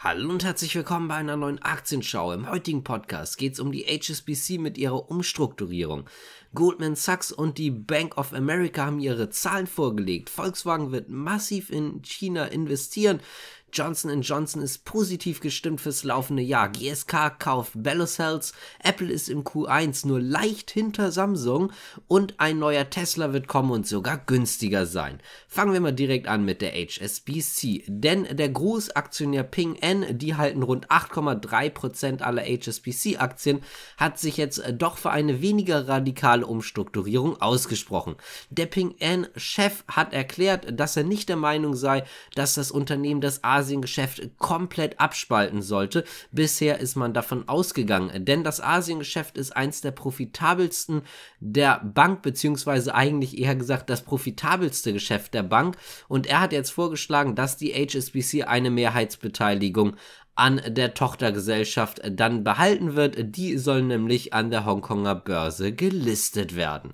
Hallo und herzlich willkommen bei einer neuen Aktienschau. Im heutigen Podcast geht es um die HSBC mit ihrer Umstrukturierung. Goldman Sachs und die Bank of America haben ihre Zahlen vorgelegt. Volkswagen wird massiv in China investieren. Johnson Johnson ist positiv gestimmt fürs laufende Jahr. GSK kauft Bellocells. Apple ist im Q1 nur leicht hinter Samsung. Und ein neuer Tesla wird kommen und sogar günstiger sein. Fangen wir mal direkt an mit der HSBC. Denn der Großaktionär Ping N, die halten rund 8,3% aller HSBC-Aktien, hat sich jetzt doch für eine weniger radikale Umstrukturierung ausgesprochen. Der Ping N-Chef hat erklärt, dass er nicht der Meinung sei, dass das Unternehmen das Asien Asiengeschäft komplett abspalten sollte. Bisher ist man davon ausgegangen, denn das Asiengeschäft ist eins der profitabelsten der Bank, beziehungsweise eigentlich eher gesagt das profitabelste Geschäft der Bank. Und er hat jetzt vorgeschlagen, dass die HSBC eine Mehrheitsbeteiligung an der Tochtergesellschaft dann behalten wird. Die soll nämlich an der Hongkonger Börse gelistet werden.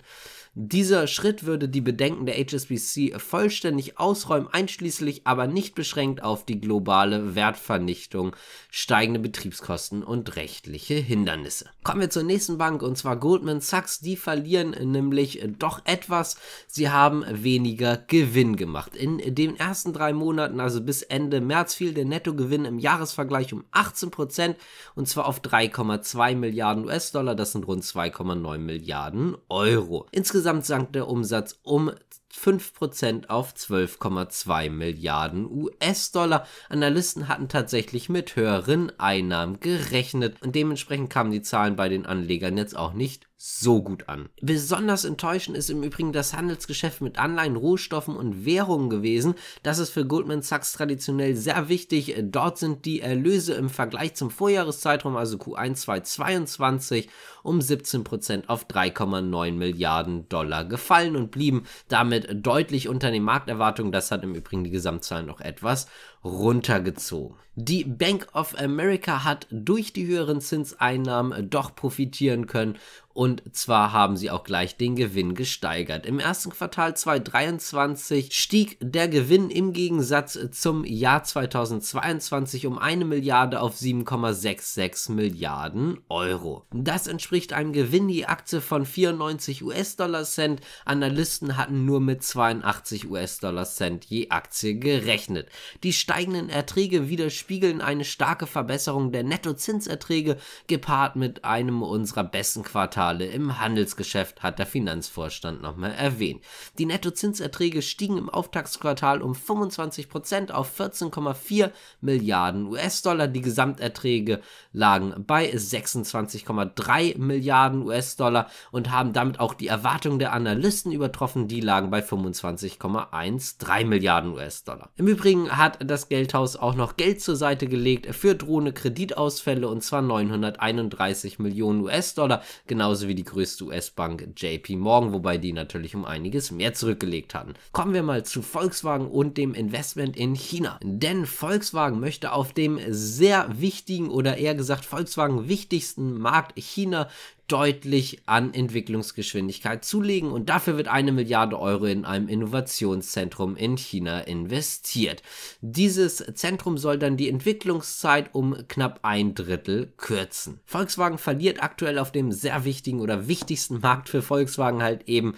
Dieser Schritt würde die Bedenken der HSBC vollständig ausräumen, einschließlich aber nicht beschränkt auf die globale Wertvernichtung, steigende Betriebskosten und rechtliche Hindernisse. Kommen wir zur nächsten Bank und zwar Goldman Sachs. Die verlieren nämlich doch etwas. Sie haben weniger Gewinn gemacht. In den ersten drei Monaten, also bis Ende März, fiel der Nettogewinn im Jahresvergleich um 18 Prozent und zwar auf 3,2 Milliarden US-Dollar. Das sind rund 2,9 Milliarden Euro. Insgesamt insgesamt sank der Umsatz um 5% auf 12,2 Milliarden US-Dollar. Analysten hatten tatsächlich mit höheren Einnahmen gerechnet und dementsprechend kamen die Zahlen bei den Anlegern jetzt auch nicht so gut an. Besonders enttäuschend ist im Übrigen das Handelsgeschäft mit Anleihen, Rohstoffen und Währungen gewesen. Das ist für Goldman Sachs traditionell sehr wichtig. Dort sind die Erlöse im Vergleich zum Vorjahreszeitraum, also Q1 2022, um 17% auf 3,9 Milliarden Dollar gefallen und blieben damit deutlich unter den Markterwartungen. Das hat im Übrigen die Gesamtzahlen noch etwas runtergezogen. Die Bank of America hat durch die höheren Zinseinnahmen doch profitieren können und zwar haben sie auch gleich den Gewinn gesteigert. Im ersten Quartal 2023 stieg der Gewinn im Gegensatz zum Jahr 2022 um eine Milliarde auf 7,66 Milliarden Euro. Das entspricht einem Gewinn je Aktie von 94 US-Dollar Cent. Analysten hatten nur mit 82 US-Dollar Cent je Aktie gerechnet. Die Steigerung steigenden Erträge widerspiegeln eine starke Verbesserung der Nettozinserträge gepaart mit einem unserer besten Quartale im Handelsgeschäft, hat der Finanzvorstand nochmal erwähnt. Die Nettozinserträge stiegen im Auftaktsquartal um 25 Prozent auf 14,4 Milliarden US-Dollar. Die Gesamterträge lagen bei 26,3 Milliarden US-Dollar und haben damit auch die Erwartungen der Analysten übertroffen. Die lagen bei 25,13 Milliarden US-Dollar. Im Übrigen hat das Geldhaus auch noch Geld zur Seite gelegt für drohende Kreditausfälle und zwar 931 Millionen US-Dollar, genauso wie die größte US-Bank JP Morgan, wobei die natürlich um einiges mehr zurückgelegt hatten. Kommen wir mal zu Volkswagen und dem Investment in China. Denn Volkswagen möchte auf dem sehr wichtigen oder eher gesagt Volkswagen wichtigsten Markt China deutlich an Entwicklungsgeschwindigkeit zulegen und dafür wird eine Milliarde Euro in einem Innovationszentrum in China investiert. Dieses Zentrum soll dann die Entwicklungszeit um knapp ein Drittel kürzen. Volkswagen verliert aktuell auf dem sehr wichtigen oder wichtigsten Markt für Volkswagen halt eben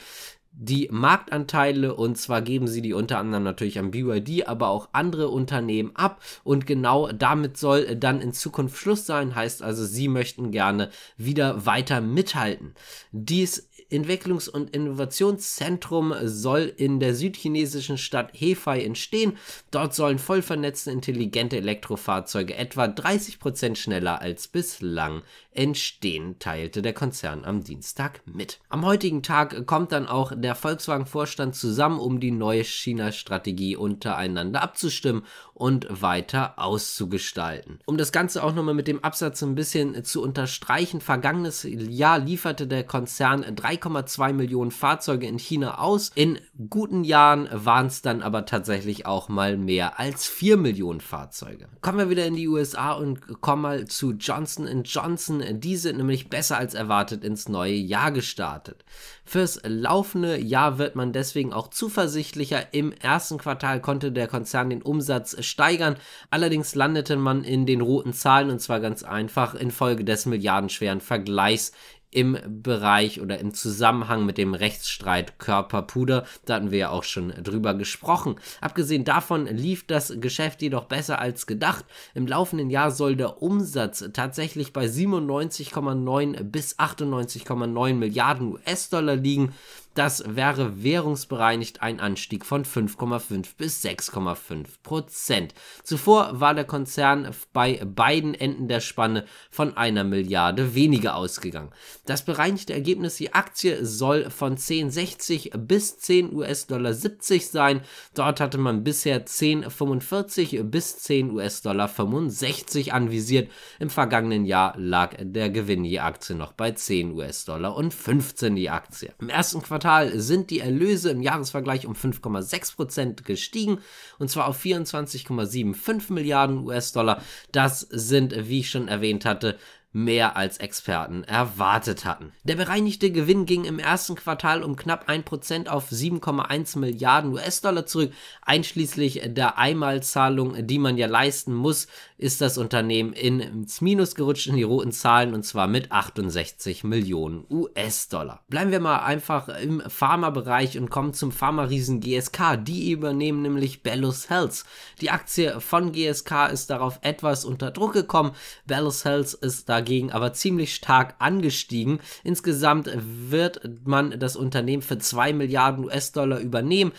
die Marktanteile und zwar geben sie die unter anderem natürlich an BYD, aber auch andere Unternehmen ab und genau damit soll äh, dann in Zukunft Schluss sein, heißt also, sie möchten gerne wieder weiter mithalten. Dies Entwicklungs- und Innovationszentrum soll in der südchinesischen Stadt Hefei entstehen. Dort sollen voll vernetzte intelligente Elektrofahrzeuge etwa 30% Prozent schneller als bislang entstehen, teilte der Konzern am Dienstag mit. Am heutigen Tag kommt dann auch der Volkswagen-Vorstand zusammen, um die neue China-Strategie untereinander abzustimmen und weiter auszugestalten. Um das Ganze auch nochmal mit dem Absatz ein bisschen zu unterstreichen, vergangenes Jahr lieferte der Konzern 3 3,2 Millionen Fahrzeuge in China aus. In guten Jahren waren es dann aber tatsächlich auch mal mehr als 4 Millionen Fahrzeuge. Kommen wir wieder in die USA und kommen mal zu Johnson Johnson. Die sind nämlich besser als erwartet ins neue Jahr gestartet. Fürs laufende Jahr wird man deswegen auch zuversichtlicher. Im ersten Quartal konnte der Konzern den Umsatz steigern. Allerdings landete man in den roten Zahlen und zwar ganz einfach infolge des milliardenschweren Vergleichs im Bereich oder im Zusammenhang mit dem Rechtsstreit Körperpuder. Da hatten wir ja auch schon drüber gesprochen. Abgesehen davon lief das Geschäft jedoch besser als gedacht. Im laufenden Jahr soll der Umsatz tatsächlich bei 97,9 bis 98,9 Milliarden US-Dollar liegen. Das wäre währungsbereinigt ein Anstieg von 5,5 bis 6,5 Prozent. Zuvor war der Konzern bei beiden Enden der Spanne von einer Milliarde weniger ausgegangen. Das bereinigte Ergebnis, die Aktie soll von 10,60 bis 10 US-Dollar 70 sein. Dort hatte man bisher 10,45 bis 10 US-Dollar 65 anvisiert. Im vergangenen Jahr lag der Gewinn je Aktie noch bei 10 US-Dollar und 15 die Aktie. Im ersten Quartal Quartal sind die Erlöse im Jahresvergleich um 5,6 gestiegen und zwar auf 24,75 Milliarden US-Dollar. Das sind, wie ich schon erwähnt hatte, mehr als Experten erwartet hatten. Der bereinigte Gewinn ging im ersten Quartal um knapp 1% auf 7,1 Milliarden US-Dollar zurück, einschließlich der Einmalzahlung, die man ja leisten muss, ist das Unternehmen ins Minus gerutscht in die roten Zahlen und zwar mit 68 Millionen US-Dollar. Bleiben wir mal einfach im Pharma-Bereich und kommen zum Pharma-Riesen GSK. Die übernehmen nämlich Bellus Health. Die Aktie von GSK ist darauf etwas unter Druck gekommen. Bellus Health ist da dagegen aber ziemlich stark angestiegen. Insgesamt wird man das Unternehmen für 2 Milliarden US-Dollar übernehmen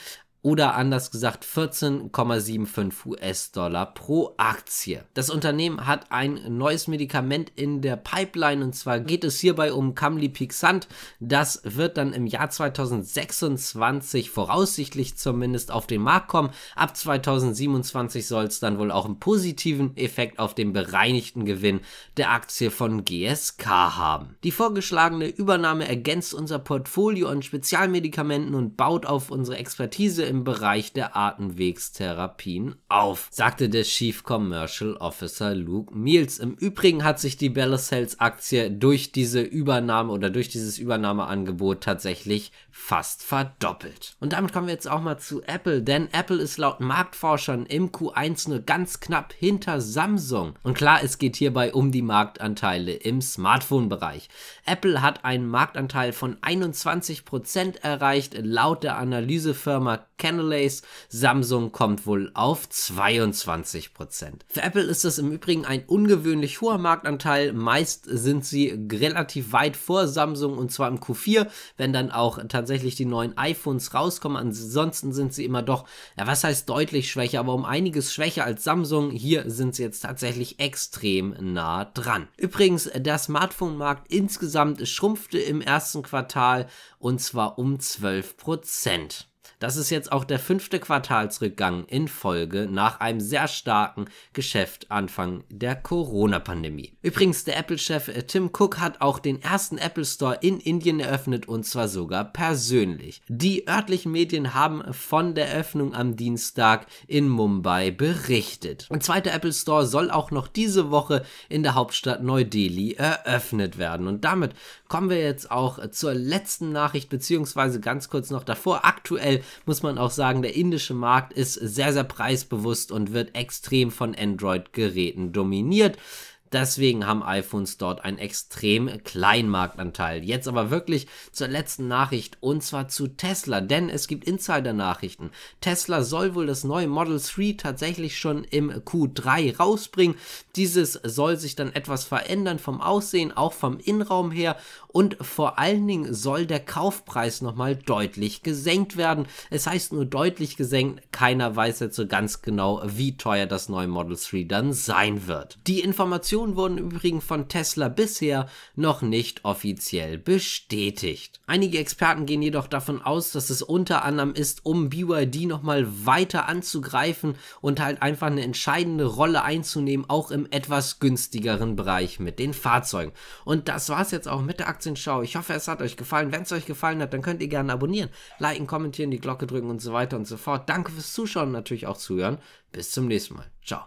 oder anders gesagt 14,75 US-Dollar pro Aktie. Das Unternehmen hat ein neues Medikament in der Pipeline und zwar geht es hierbei um Camlipixant. Das wird dann im Jahr 2026 voraussichtlich zumindest auf den Markt kommen. Ab 2027 soll es dann wohl auch einen positiven Effekt auf den bereinigten Gewinn der Aktie von GSK haben. Die vorgeschlagene Übernahme ergänzt unser Portfolio an Spezialmedikamenten und baut auf unsere Expertise im Bereich der Atemwegstherapien auf, sagte der Chief Commercial Officer Luke Meals. Im Übrigen hat sich die Bellis Health Aktie durch diese Übernahme oder durch dieses Übernahmeangebot tatsächlich fast verdoppelt. Und damit kommen wir jetzt auch mal zu Apple, denn Apple ist laut Marktforschern im Q1 nur ganz knapp hinter Samsung. Und klar, es geht hierbei um die Marktanteile im Smartphone-Bereich. Apple hat einen Marktanteil von 21% erreicht, laut der Analysefirma Canalays. Samsung kommt wohl auf 22 Für Apple ist das im Übrigen ein ungewöhnlich hoher Marktanteil. Meist sind sie relativ weit vor Samsung und zwar im Q4, wenn dann auch tatsächlich die neuen iPhones rauskommen. Ansonsten sind sie immer doch, ja, was heißt deutlich schwächer, aber um einiges schwächer als Samsung. Hier sind sie jetzt tatsächlich extrem nah dran. Übrigens, der Smartphone-Markt insgesamt schrumpfte im ersten Quartal und zwar um 12 Prozent. Das ist jetzt auch der fünfte Quartalsrückgang in Folge nach einem sehr starken Geschäft Anfang der Corona-Pandemie. Übrigens, der Apple-Chef äh, Tim Cook hat auch den ersten Apple Store in Indien eröffnet und zwar sogar persönlich. Die örtlichen Medien haben von der Öffnung am Dienstag in Mumbai berichtet. Ein zweiter Apple Store soll auch noch diese Woche in der Hauptstadt Neu-Delhi eröffnet werden. Und damit kommen wir jetzt auch zur letzten Nachricht, beziehungsweise ganz kurz noch davor. Aktuell muss man auch sagen, der indische Markt ist sehr, sehr preisbewusst und wird extrem von Android-Geräten dominiert. Deswegen haben iPhones dort einen extrem kleinen Marktanteil. Jetzt aber wirklich zur letzten Nachricht und zwar zu Tesla, denn es gibt Insider-Nachrichten. Tesla soll wohl das neue Model 3 tatsächlich schon im Q3 rausbringen. Dieses soll sich dann etwas verändern vom Aussehen, auch vom Innenraum her und vor allen Dingen soll der Kaufpreis nochmal deutlich gesenkt werden. Es heißt nur deutlich gesenkt, keiner weiß jetzt so ganz genau, wie teuer das neue Model 3 dann sein wird. Die Informationen wurden übrigens von Tesla bisher noch nicht offiziell bestätigt. Einige Experten gehen jedoch davon aus, dass es unter anderem ist, um BYD nochmal weiter anzugreifen und halt einfach eine entscheidende Rolle einzunehmen, auch im etwas günstigeren Bereich mit den Fahrzeugen. Und das war es jetzt auch mit der Aktion Schau. Ich hoffe, es hat euch gefallen. Wenn es euch gefallen hat, dann könnt ihr gerne abonnieren, liken, kommentieren, die Glocke drücken und so weiter und so fort. Danke fürs Zuschauen und natürlich auch zuhören. Bis zum nächsten Mal. Ciao.